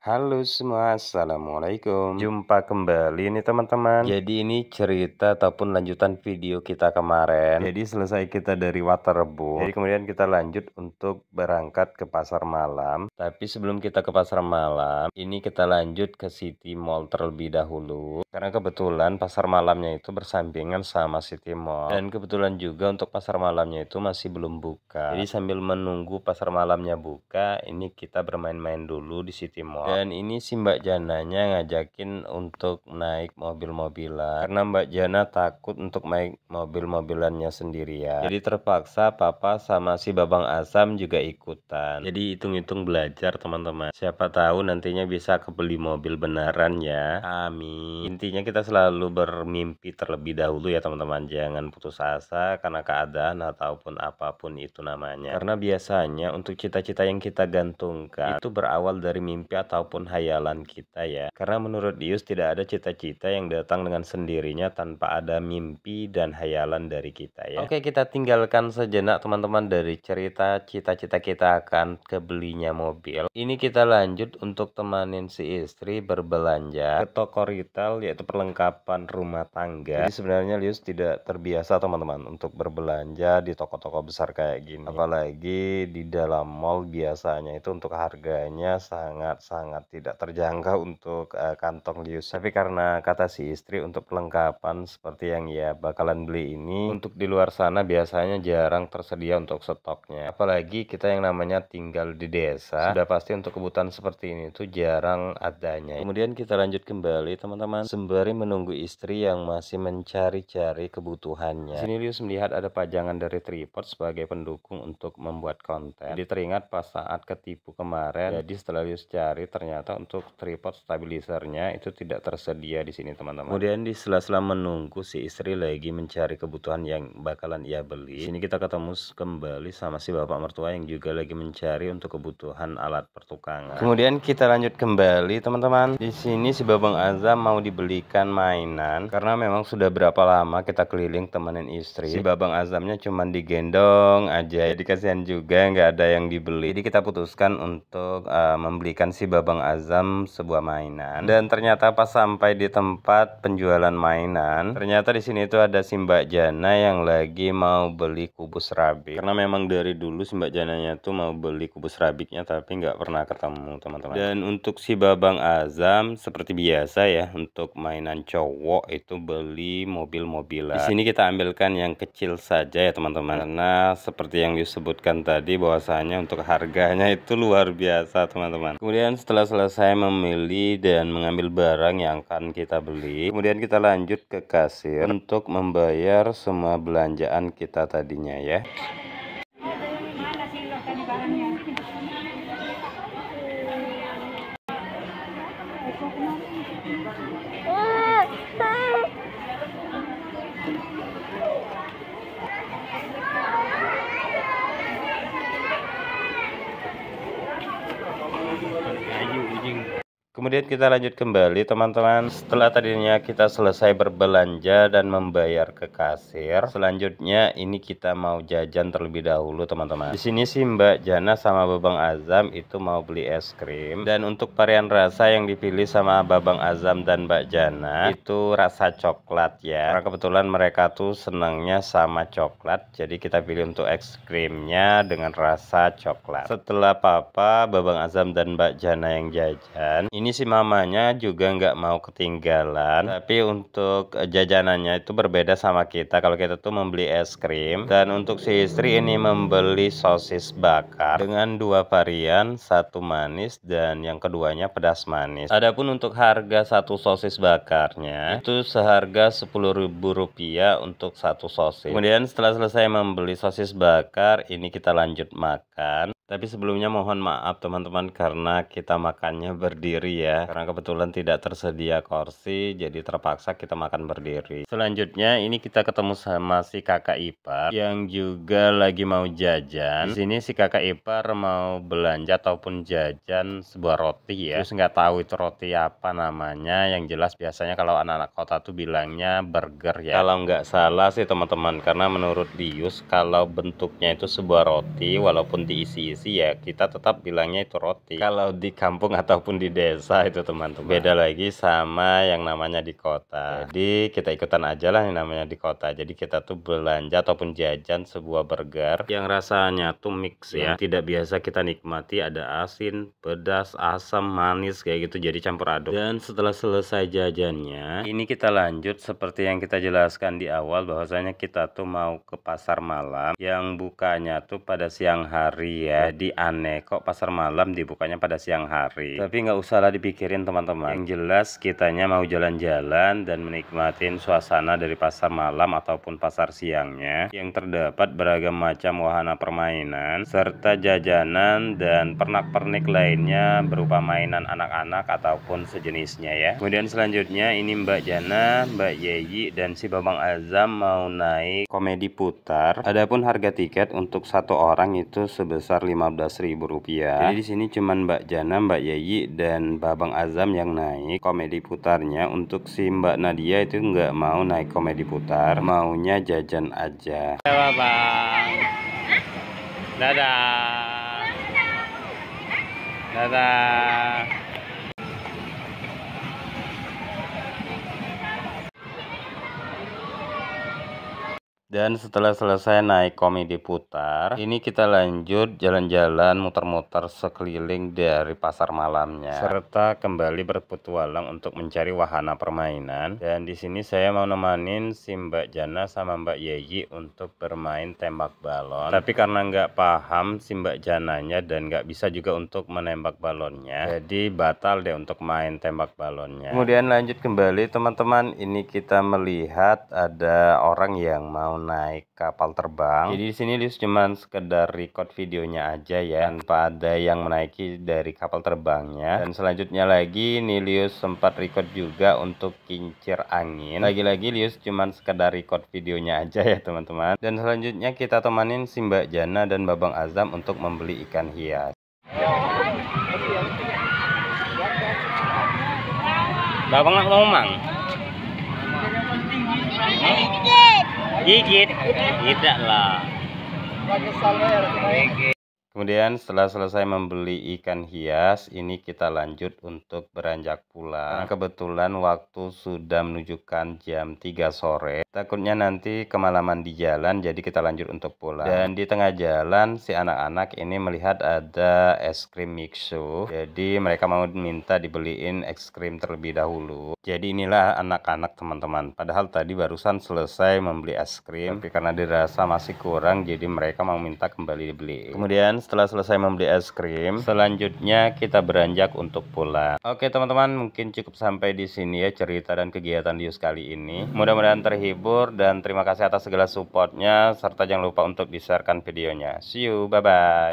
Halo semua, Assalamualaikum Jumpa kembali nih teman-teman Jadi ini cerita ataupun lanjutan video kita kemarin Jadi selesai kita dari Waterbo Jadi kemudian kita lanjut untuk berangkat ke pasar malam Tapi sebelum kita ke pasar malam Ini kita lanjut ke City Mall terlebih dahulu Karena kebetulan pasar malamnya itu bersampingan sama City Mall Dan kebetulan juga untuk pasar malamnya itu masih belum buka Jadi sambil menunggu pasar malamnya buka Ini kita bermain-main dulu di City Mall dan ini si Mbak Jananya ngajakin untuk naik mobil-mobilan karena Mbak Jana takut untuk naik mobil-mobilannya sendirian jadi terpaksa papa sama si Babang Asam juga ikutan jadi hitung-hitung belajar teman-teman siapa tahu nantinya bisa kebeli mobil beneran ya amin intinya kita selalu bermimpi terlebih dahulu ya teman-teman jangan putus asa karena keadaan ataupun apapun itu namanya karena biasanya untuk cita-cita yang kita gantungkan itu berawal dari mimpi atau ataupun hayalan kita ya. Karena menurut Dius tidak ada cita-cita yang datang dengan sendirinya tanpa ada mimpi dan hayalan dari kita ya. Oke, kita tinggalkan sejenak teman-teman dari cerita cita-cita kita akan kebelinya mobil. Ini kita lanjut untuk temanin si istri berbelanja ke toko retail yaitu perlengkapan rumah tangga. Jadi sebenarnya Lius tidak terbiasa teman-teman untuk berbelanja di toko-toko besar kayak gini. Apalagi di dalam mall biasanya itu untuk harganya sangat-sangat sangat tidak terjangkau untuk uh, kantong Lius. Tapi karena kata si istri untuk perlengkapan seperti yang ia bakalan beli ini untuk di luar sana biasanya jarang tersedia untuk stoknya. Apalagi kita yang namanya tinggal di desa sudah pasti untuk kebutuhan seperti ini itu jarang adanya. Kemudian kita lanjut kembali teman-teman sembari menunggu istri yang masih mencari-cari kebutuhannya. Sini Lius melihat ada pajangan dari tripod sebagai pendukung untuk membuat konten. Jadi teringat pas saat ketipu kemarin. Ya. Jadi setelah Lius cari ter ternyata untuk tripod stabilizernya itu tidak tersedia di sini teman-teman. Kemudian di sela-sela menunggu si istri lagi mencari kebutuhan yang bakalan ia beli. Di sini kita ketemu kembali sama si bapak mertua yang juga lagi mencari untuk kebutuhan alat pertukangan. Kemudian kita lanjut kembali teman-teman. Di sini si Babang Azam mau dibelikan mainan karena memang sudah berapa lama kita keliling temenin istri. Si Babang Azamnya cuman digendong aja. Jadi kasihan juga nggak ada yang dibeli. Jadi kita putuskan untuk uh, membelikan si Babang Abang Azam sebuah mainan hmm. dan ternyata pas sampai di tempat penjualan mainan, ternyata di sini itu ada si Jana yang lagi mau beli kubus rabik. Karena memang dari dulu si Mbak Jananya tuh mau beli kubus rabiknya tapi nggak pernah ketemu teman-teman. Dan untuk si Babang Azam seperti biasa ya untuk mainan cowok itu beli mobil-mobilan. Di sini kita ambilkan yang kecil saja ya teman-teman. Karena seperti yang disebutkan tadi bahwasanya untuk harganya itu luar biasa teman-teman. Kemudian setelah setelah selesai memilih dan mengambil barang yang akan kita beli kemudian kita lanjut ke kasir untuk membayar semua belanjaan kita tadinya ya Kemudian kita lanjut kembali teman-teman Setelah tadinya kita selesai berbelanja dan membayar ke kasir Selanjutnya ini kita mau jajan terlebih dahulu teman-teman Di sini sih Mbak Jana sama Babang Azam itu mau beli es krim Dan untuk varian rasa yang dipilih sama Babang Azam dan Mbak Jana Itu rasa coklat ya Karena kebetulan mereka tuh senangnya sama coklat Jadi kita pilih untuk es krimnya dengan rasa coklat Setelah Papa, Babang Azam dan Mbak Jana yang jajan Ini ini si mamanya juga nggak mau ketinggalan. Tapi untuk eh, jajanannya itu berbeda sama kita. Kalau kita tuh membeli es krim dan untuk si istri ini membeli sosis bakar dengan dua varian, satu manis dan yang keduanya pedas manis. Adapun untuk harga satu sosis bakarnya itu seharga rp rupiah untuk satu sosis. Kemudian setelah selesai membeli sosis bakar, ini kita lanjut makan. Tapi sebelumnya mohon maaf teman-teman karena kita makannya berdiri ya. Karena kebetulan tidak tersedia kursi jadi terpaksa kita makan berdiri. Selanjutnya ini kita ketemu sama si kakak ipar yang juga lagi mau jajan. Di sini si kakak ipar mau belanja ataupun jajan sebuah roti ya. Terus nggak tahu itu roti apa namanya. Yang jelas biasanya kalau anak-anak kota tuh bilangnya burger ya. Kalau nggak salah sih teman-teman karena menurut Dius kalau bentuknya itu sebuah roti walaupun diisi sih ya kita tetap bilangnya itu roti. Kalau di kampung ataupun di desa itu teman-teman. Beda lagi sama yang namanya di kota. Jadi kita ikutan aja lah yang namanya di kota. Jadi kita tuh belanja ataupun jajan sebuah burger yang rasanya tuh mix ya. Yang tidak biasa kita nikmati ada asin, pedas, asam, manis kayak gitu jadi campur aduk. Dan setelah selesai jajannya, ini kita lanjut seperti yang kita jelaskan di awal bahwasanya kita tuh mau ke pasar malam yang bukanya tuh pada siang hari ya jadi aneh kok pasar malam dibukanya pada siang hari tapi nggak usahlah dipikirin teman-teman yang jelas kitanya mau jalan-jalan dan menikmati suasana dari pasar malam ataupun pasar siangnya yang terdapat beragam macam wahana permainan serta jajanan dan pernak-pernik lainnya berupa mainan anak-anak ataupun sejenisnya ya kemudian selanjutnya ini Mbak Jana Mbak Yeyi dan si Babang Azam mau naik komedi putar adapun harga tiket untuk satu orang itu sebesar 5 Rp15.000. Jadi di sini cuman Mbak Jana, Mbak Yayi dan Babang Azam yang naik komedi putarnya. Untuk si Mbak Nadia itu nggak mau naik komedi putar, maunya jajan aja. Ya, Babang. Dadah. Dadah. Dan setelah selesai naik komedi putar, ini kita lanjut jalan-jalan muter-muter sekeliling dari pasar malamnya. Serta kembali berpetualang untuk mencari wahana permainan. Dan di sini saya mau nemanin si Mbak Jana sama Mbak Yeyi untuk bermain tembak balon. Tapi karena nggak paham si Mbak Jananya dan nggak bisa juga untuk menembak balonnya. Jadi batal deh untuk main tembak balonnya. Kemudian lanjut kembali teman-teman, ini kita melihat ada orang yang mau naik kapal terbang. Jadi di sini Lius cuman sekedar record videonya aja ya nah. tanpa ada yang menaiki dari kapal terbangnya. Nah. Dan selanjutnya lagi Nilius sempat record juga untuk kincir angin. Lagi-lagi Lius cuman sekedar record videonya aja ya teman-teman. Dan selanjutnya kita temanin Simba Jana dan Babang Azam untuk membeli ikan hias. Babang ngomong. Mang. Gigit. Tidak lah. Kemudian setelah selesai membeli ikan hias, ini kita lanjut untuk beranjak pulang. Karena kebetulan waktu sudah menunjukkan jam 3 sore. Takutnya nanti kemalaman di jalan, jadi kita lanjut untuk pulang. Dan di tengah jalan, si anak-anak ini melihat ada es krim mixu. Jadi mereka mau minta dibeliin es krim terlebih dahulu. Jadi inilah anak-anak teman-teman. Padahal tadi barusan selesai membeli es krim, tapi karena dirasa masih kurang, jadi mereka mau minta kembali dibeli. Kemudian setelah selesai membeli es krim selanjutnya kita beranjak untuk pulang oke teman-teman mungkin cukup sampai di sini ya cerita dan kegiatan Dius kali ini mudah-mudahan terhibur dan terima kasih atas segala supportnya serta jangan lupa untuk di sharekan videonya see you bye bye